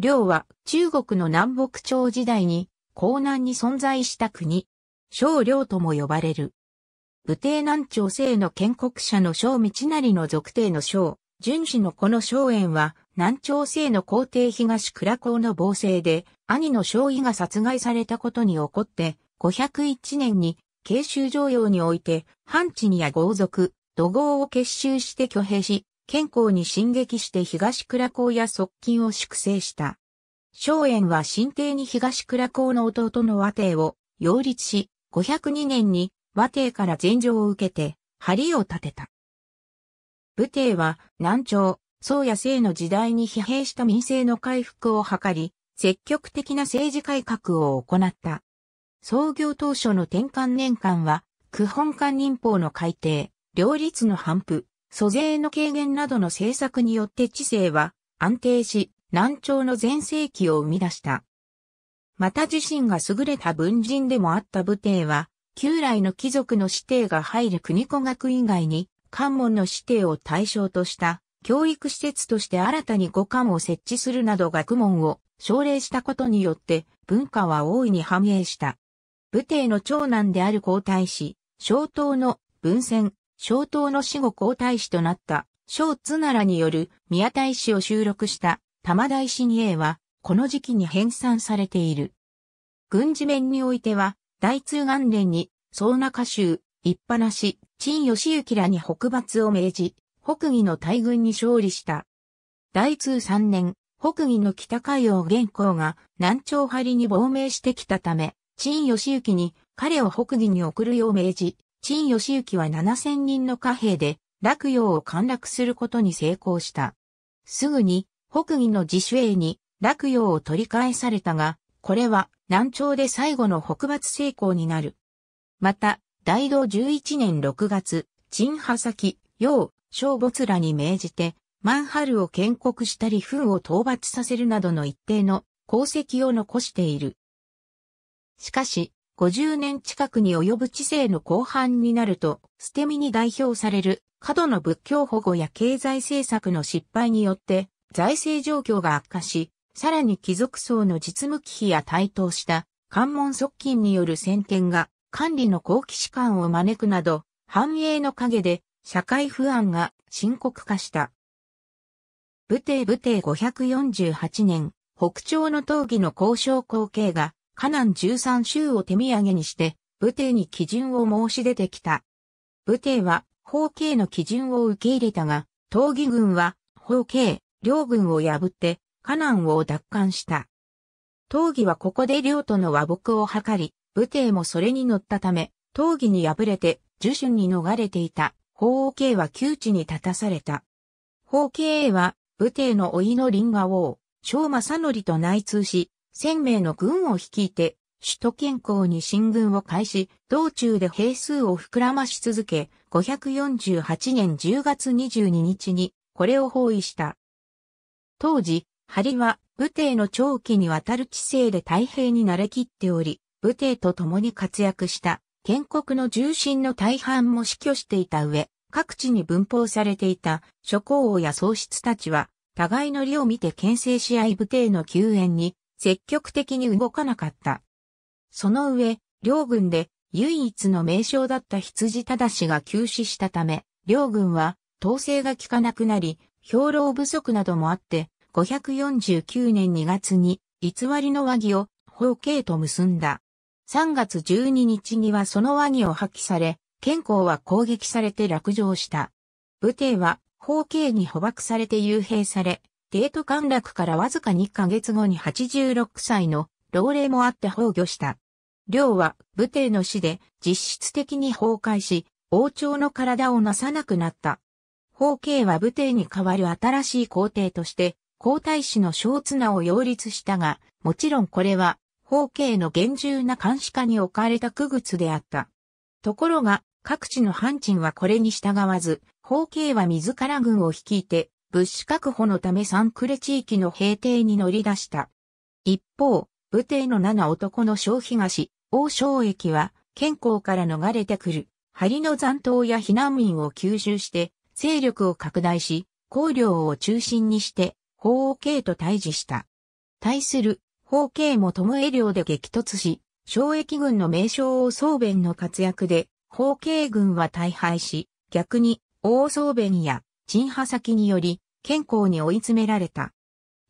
領は中国の南北朝時代に江南に存在した国、小領とも呼ばれる。武帝南朝西の建国者の小道成の属帝の小、順子の子の小縁は、南朝西の皇帝東倉公の暴政で、兄の小医が殺害されたことに起こって、501年に、慶州城陽において、藩地にや豪族、土豪を結集して挙兵し、健康に進撃して東倉公や側近を粛清した。荘園は新帝に東倉公の弟の和帝を擁立し、502年に和帝から禅譲を受けて、梁を立てた。武帝は南朝、宗や政の時代に疲弊した民政の回復を図り、積極的な政治改革を行った。創業当初の転換年間は、区本官人法の改定、両立の反布、租税の軽減などの政策によって知性は安定し、南朝の前世紀を生み出した。また自身が優れた文人でもあった武帝は、旧来の貴族の指定が入る国子学以外に、関門の指定を対象とした教育施設として新たに五官を設置するなど学問を奨励したことによって文化は大いに繁栄した。武帝の長男である皇太子、小党の文宣、小党の死後皇太子となった小津奈良による宮太子を収録した玉大師に A は、この時期に編纂されている。軍事面においては、大通元連に、総中州、一派し、陳義行らに北伐を命じ、北義の大軍に勝利した。大通3年、北義の北海洋元稿が南朝張に亡命してきたため、陳義行に彼を北義に送るよう命じ、陳義行は7000人の貨幣で、洛陽を陥落することに成功した。すぐに、北魏の自主営に洛陽を取り返されたが、これは南朝で最後の北伐成功になる。また、大道11年6月、陳派先、陽、小没らに命じて、万春を建国したり、墳を討伐させるなどの一定の功績を残している。しかし、50年近くに及ぶ知性の後半になると、捨て身に代表される過度の仏教保護や経済政策の失敗によって、財政状況が悪化し、さらに貴族層の実務機費や台頭した関門側近による先見が管理の好奇士官を招くなど、繁栄の陰で社会不安が深刻化した。武帝武帝548年、北朝の討議の交渉後継が、河南13州を手土産にして、武帝に基準を申し出てきた。武帝は、法慶の基準を受け入れたが、討議軍は、法慶、両軍を破ってカナンを奪還した。闘技はここで両との和睦を図り、武帝もそれに乗ったため、闘技に敗れて、受春に逃れていた、法王慶は窮地に立たされた。法慶は、武帝の老いの林が王、昭正則と内通し、千名の軍を率いて、首都圏港に進軍を開始、道中で兵数を膨らまし続け、548年10月22日にこれを包囲した。当時、梁は武帝の長期にわたる知性で太平に慣れきっており、武帝と共に活躍した建国の重心の大半も死去していた上、各地に分封されていた諸侯王や宗室たちは、互いの利を見て牽制し合い武帝の救援に積極的に動かなかった。その上、両軍で唯一の名称だった羊忠が急死したため、両軍は統制が効かなくなり、兵糧不足などもあって、549年2月に偽りの和議を法慶と結んだ。3月12日にはその和議を破棄され、健康は攻撃されて落城した。武帝は法慶に捕獲されて幽閉され、デート陥落からわずか2ヶ月後に86歳の老齢もあって崩御した。領は武帝の死で実質的に崩壊し、王朝の体をなさなくなった。法慶は武帝に代わる新しい皇帝として、皇太子の小綱を擁立したが、もちろんこれは、法慶の厳重な監視下に置かれた区物であった。ところが、各地の藩鎮はこれに従わず、法慶は自ら軍を率いて、物資確保のため三レ地域の平定に乗り出した。一方、武帝の七男の小東、王昭益は、健康から逃れてくる、針の残党や避難民を吸収して、勢力を拡大し、公領を中心にして、法王慶と対峙した。対する、法慶も友領で激突し、昭益軍の名称を総弁の活躍で、法慶軍は大敗し、逆に、王総弁や、陳派先により、健康に追い詰められた。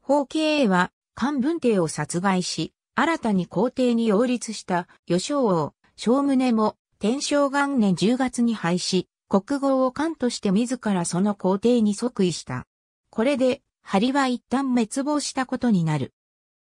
法慶は、漢文帝を殺害し、新たに皇帝に擁立した、余正王、正宗も、天正元年10月に廃止、国号を官として自らその皇帝に即位した。これで、張は一旦滅亡したことになる。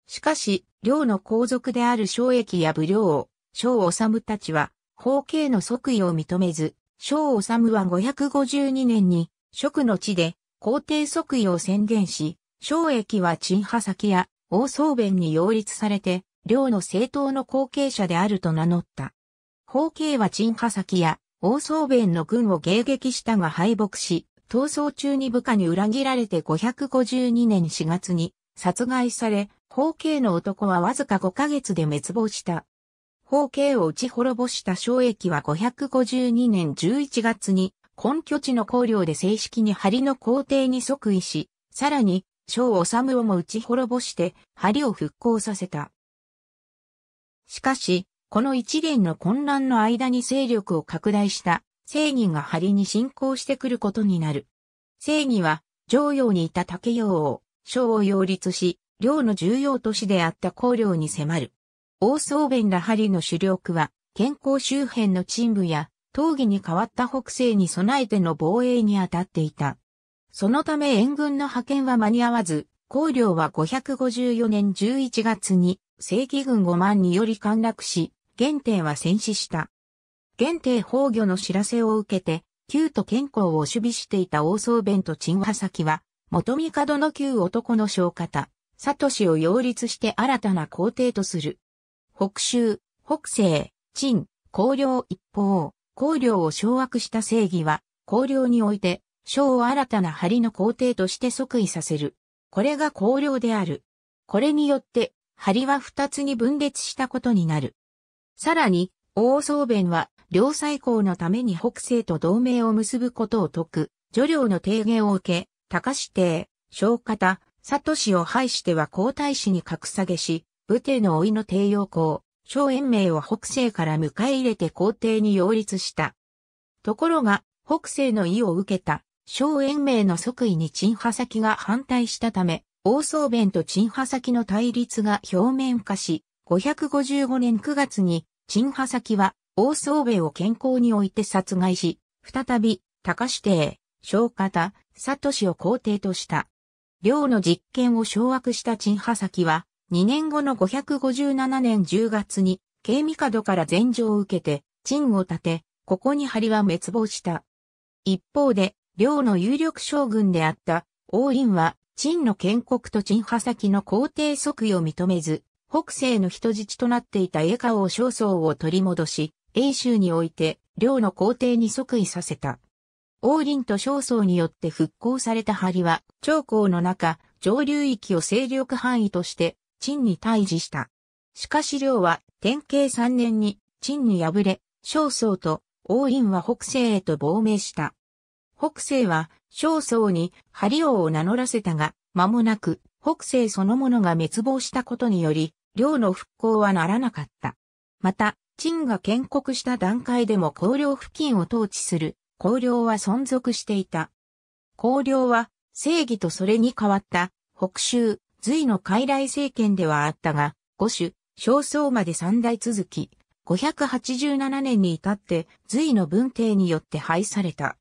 しかし、領の皇族である昭益や武領を、正治たちは、法慶の即位を認めず、昭治は552年に、職の地で、皇帝即位を宣言し、昭益は陳波先や王宗弁に擁立されて、領の政党の後継者であると名乗った。法慶は陳波先や王宗弁の軍を迎撃したが敗北し、逃走中に部下に裏切られて552年4月に殺害され、法慶の男はわずか5ヶ月で滅亡した。法慶を打ち滅ぼした昭益は552年11月に根拠地の公領で正式に針の皇帝に即位し、さらに、小治をも打ち滅ぼして、針を復興させた。しかし、この一連の混乱の間に勢力を拡大した正義が針に進行してくることになる。正義は、上陽にいた竹陽を、将を擁立し、領の重要都市であった高領に迫る。大総弁ら針の主力は、健康周辺の鎮部や、闘技に変わった北西に備えての防衛に当たっていた。そのため援軍の派遣は間に合わず、高領は554年11月に正規軍5万により陥落し、原定は戦死した。原定崩御の知らせを受けて、旧都健康を守備していた大相弁と鎮和先は、元帝の旧男の小方、サトシを擁立して新たな皇帝とする。北州、北西、陳、公領一方、公領を掌握した正義は、公領において、小を新たな梁の皇帝として即位させる。これが公領である。これによって、梁は二つに分裂したことになる。さらに、王宗弁は、両最高のために北西と同盟を結ぶことを説く、助領の提言を受け、高志帝、小方、佐氏を廃しては皇太子に格下げし、武帝の老いの帝陽公、小延明を北西から迎え入れて皇帝に擁立した。ところが、北西の意を受けた、小延明の即位に陳波先が反対したため、王宗弁と陳波先の対立が表面化し、555年9月に陳波先は、大宗兵を健康に置いて殺害し、再び、高指定、小方、佐氏を皇帝とした。領の実権を掌握した陳波先は、2年後の557年10月に、慶味門から禅譲を受けて、鎮を立て、ここに張は滅亡した。一方で、領の有力将軍であった、王院は、鎮の建国と鎮波先の皇帝即位を認めず、北西の人質となっていた江川を少曹を取り戻し、英州において、領の皇帝に即位させた。王林と少曹によって復興された梁は、長江の中、上流域を勢力範囲として、陳に対峙した。しかし領は、天慶3年に、陳に敗れ、少曹と王林は北西へと亡命した。北西は、少曹に梁王を名乗らせたが、間もなく、北西そのものが滅亡したことにより、領の復興はならなかった。また、陳が建国した段階でも公領付近を統治する、公領は存続していた。公領は、正義とそれに変わった、北州、隋の傀儡政権ではあったが、五種、焦燥まで三代続き、587年に至って隋の文帝によって廃された。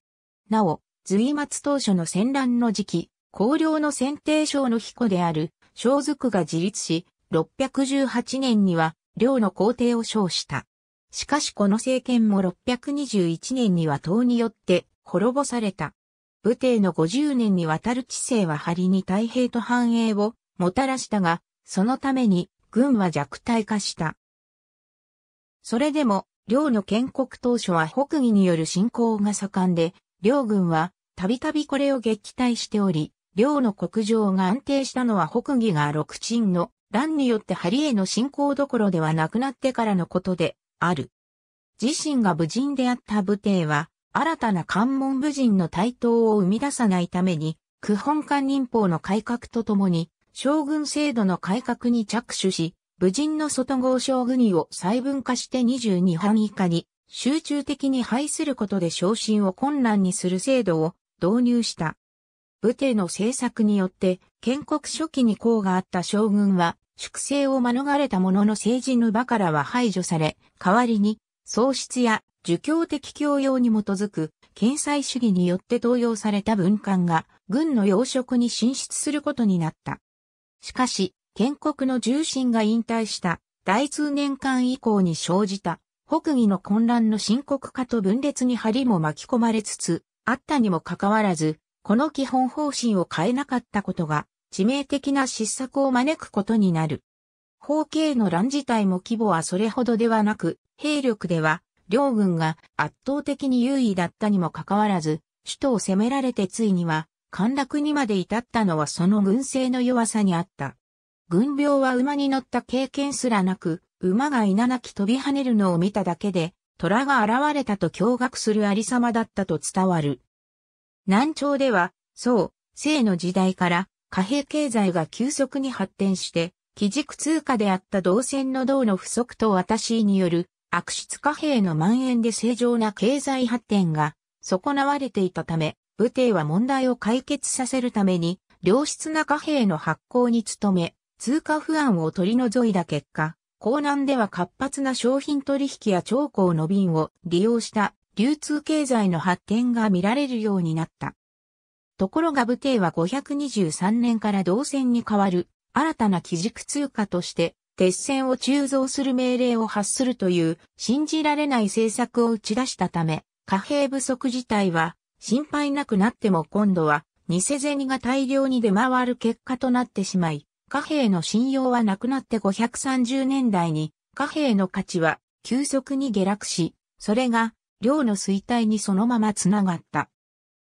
なお、隋末当初の戦乱の時期、公領の選定省の彦である、小族が自立し、618年には、領の皇帝を称した。しかしこの政権も621年には党によって滅ぼされた。武帝の50年にわたる治世は針に太平と繁栄をもたらしたが、そのために軍は弱体化した。それでも、領の建国当初は北魏による侵攻が盛んで、領軍はたびたびこれを撃退しており、領の国情が安定したのは北魏が六鎮の乱によってハリへの進行どころではなくなってからのことである。自身が武人であった武帝は、新たな関門武人の台頭を生み出さないために、区本官人法の改革とともに、将軍制度の改革に着手し、武人の外郷将軍を細分化して22班以下に集中的に廃することで昇進を困難にする制度を導入した。武帝の政策によって、建国初期に功があった将軍は、粛清を免れたものの政治の場からは排除され、代わりに、喪失や儒教的教養に基づく、憲祭主義によって登用された文官が、軍の要職に進出することになった。しかし、建国の重臣が引退した、大通年間以降に生じた、北魏の混乱の深刻化と分裂にりも巻き込まれつつ、あったにもかかわらず、この基本方針を変えなかったことが致命的な失策を招くことになる。方形の乱自体も規模はそれほどではなく、兵力では両軍が圧倒的に優位だったにもかかわらず、首都を攻められてついには陥落にまで至ったのはその軍勢の弱さにあった。軍病は馬に乗った経験すらなく、馬が稲なき飛び跳ねるのを見ただけで、虎が現れたと驚愕するありさまだったと伝わる。南朝では、宋、清の時代から貨幣経済が急速に発展して、基軸通貨であった銅線の銅の不足と私による悪質貨幣の蔓延で正常な経済発展が損なわれていたため、武帝は問題を解決させるために、良質な貨幣の発行に努め、通貨不安を取り除いた結果、江南では活発な商品取引や長江の便を利用した流通経済の発展が見られるようになった。ところが武帝は523年から銅線に変わる新たな基軸通貨として鉄線を鋳造する命令を発するという信じられない政策を打ち出したため、貨幣不足自体は心配なくなっても今度は偽銭が大量に出回る結果となってしまい、貨幣の信用はなくなって530年代に貨幣の価値は急速に下落し、それが領の衰退にそのままつながった。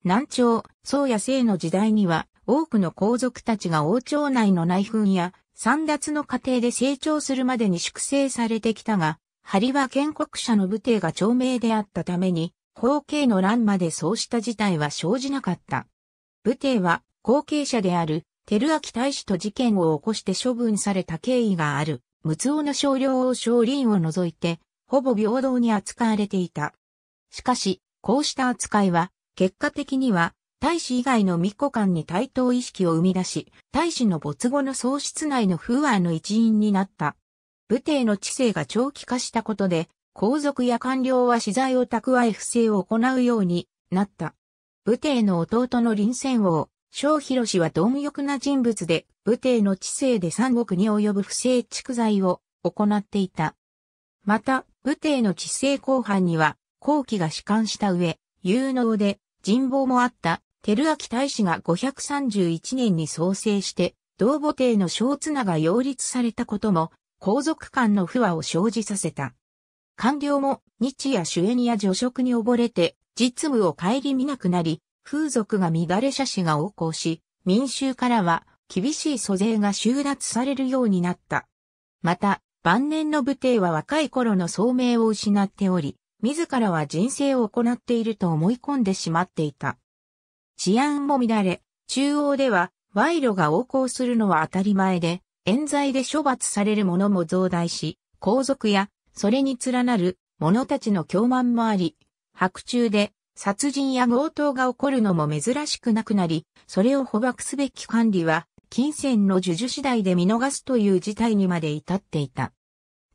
南朝、宋や清の時代には、多くの皇族たちが王朝内の内紛や、三脱の過程で成長するまでに粛清されてきたが、梁は建国者の武帝が長命であったために、後継の乱までそうした事態は生じなかった。武帝は後継者である、照明大使と事件を起こして処分された経緯がある、陸奥の少量を少林を除いて、ほぼ平等に扱われていた。しかし、こうした扱いは、結果的には、大使以外の巫女間に対等意識を生み出し、大使の没後の喪失内の風和の一員になった。武帝の知性が長期化したことで、皇族や官僚は資材を蓄え不正を行うようになった。武帝の弟の臨戦王、小広氏は貪欲な人物で、武帝の知性で三国に及ぶ不正蓄財を行っていた。また、武帝の知性後半には、後期が仕官した上、有能で人望もあった、照明大使が531年に創生して、同母帝の小綱が擁立されたことも、皇族間の不和を生じさせた。官僚も日夜主演や女職に溺れて、実務を顧みなくなり、風俗が乱れ写侈が横行し、民衆からは厳しい租税が収奪されるようになった。また、晩年の武帝は若い頃の聡明を失っており、自らは人生を行っていると思い込んでしまっていた。治安も乱れ、中央では賄賂が横行するのは当たり前で、冤罪で処罰される者も増大し、皇族や、それに連なる者たちの共慢もあり、白昼で殺人や強盗が起こるのも珍しくなくなり、それを捕獲すべき管理は、金銭の授受次第で見逃すという事態にまで至っていた。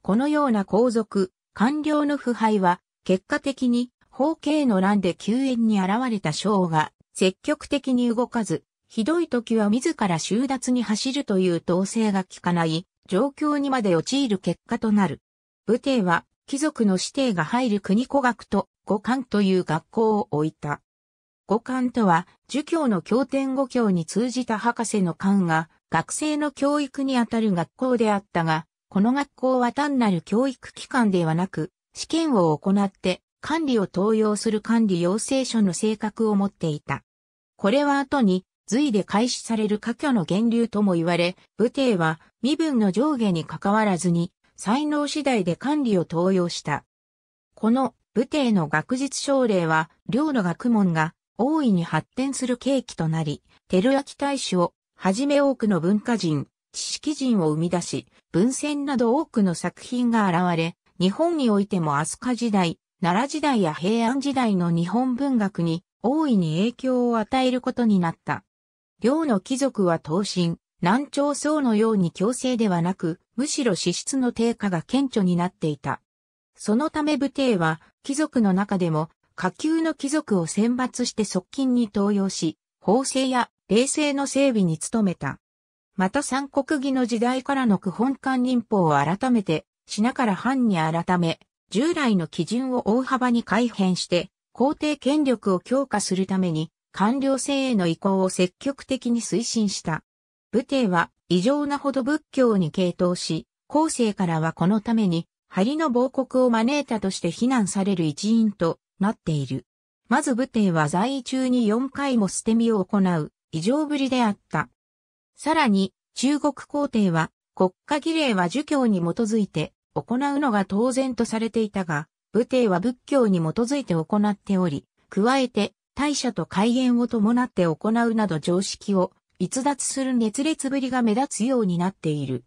このような皇族、官僚の腐敗は、結果的に、方形の乱で救援に現れた将が、積極的に動かず、ひどい時は自ら収奪に走るという統制が効かない状況にまで陥る結果となる。武帝は貴族の指定が入る国古学と五漢という学校を置いた。五漢とは、儒教の経典五教に通じた博士の漢が学生の教育にあたる学校であったが、この学校は単なる教育機関ではなく、試験を行って管理を登用する管理要請書の性格を持っていた。これは後に隋で開始される科挙の源流とも言われ、武帝は身分の上下に関わらずに才能次第で管理を登用した。この武帝の学術奨励は、領の学問が大いに発展する契機となり、照明大使をはじめ多くの文化人、知識人を生み出し、文献など多くの作品が現れ、日本においても飛鳥時代、奈良時代や平安時代の日本文学に大いに影響を与えることになった。領の貴族は東進、南朝僧のように強制ではなく、むしろ資質の低下が顕著になっていた。そのため武帝は、貴族の中でも、下級の貴族を選抜して側近に登用し、法制や霊制の整備に努めた。また三国義の時代からの区本官林法を改めて品から藩に改め、従来の基準を大幅に改変して、皇帝権力を強化するために、官僚制への移行を積極的に推進した。武帝は異常なほど仏教に傾倒し、後世からはこのために、針の亡国を招いたとして非難される一因となっている。まず武帝は在位中に4回も捨て身を行う異常ぶりであった。さらに、中国皇帝は国家儀礼は儒教に基づいて行うのが当然とされていたが、武帝は仏教に基づいて行っており、加えて、大社と開園を伴って行うなど常識を逸脱する熱烈ぶりが目立つようになっている。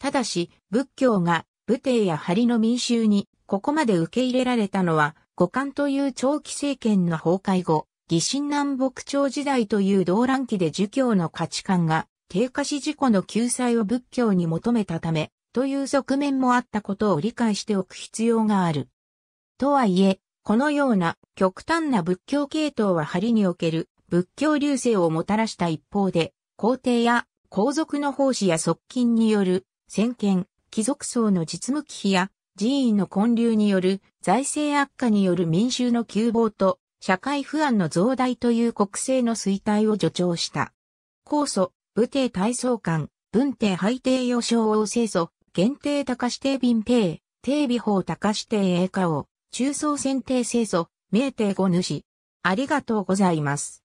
ただし、仏教が武帝や張の民衆にここまで受け入れられたのは、五冠という長期政権の崩壊後、義心南北朝時代という動乱期で儒教の価値観が低下し事故の救済を仏教に求めたため、という側面もあったことを理解しておく必要がある。とはいえ、このような極端な仏教系統は針における仏教流星をもたらした一方で、皇帝や皇族の奉仕や側近による先見、貴族層の実務忌避や寺院の混流による財政悪化による民衆の窮乏と社会不安の増大という国政の衰退を助長した。武帝大操官、文帝廃帝予称王清祖、限定高指定便帝、定備法高指帝栄華王、中層選定清祖、明帝五主。ありがとうございます。